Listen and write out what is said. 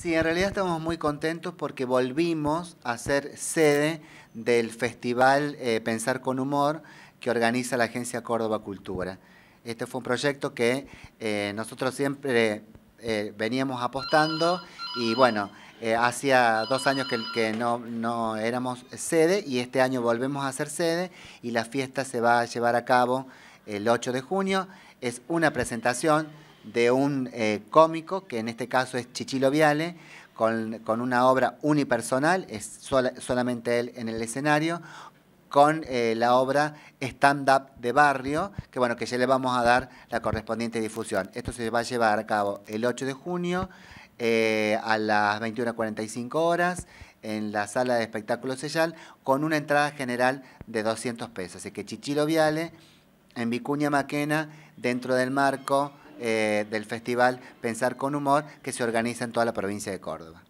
Sí, en realidad estamos muy contentos porque volvimos a ser sede del festival eh, Pensar con Humor que organiza la Agencia Córdoba Cultura. Este fue un proyecto que eh, nosotros siempre eh, veníamos apostando y bueno, hacía dos años que, no, no, éramos sede y este año volvemos a ser sede y la fiesta se va a llevar a cabo el 8 de junio. Es una presentación de un eh, cómico, que en este caso es Chichilo Viale, con, una obra unipersonal, es solamente él en el escenario, con eh, la obra Stand Up de Barrio, que bueno, que ya le vamos a dar la correspondiente difusión. Esto se va a llevar a cabo el 8 de junio eh, a las 21.45 horas en la sala de espectáculos Sellal, con una entrada general de 200 pesos. Así que Chichilo Viale, en Vicuña Maquena, dentro del marco eh, del festival Pensar con Humor que se organiza en toda la provincia de Córdoba.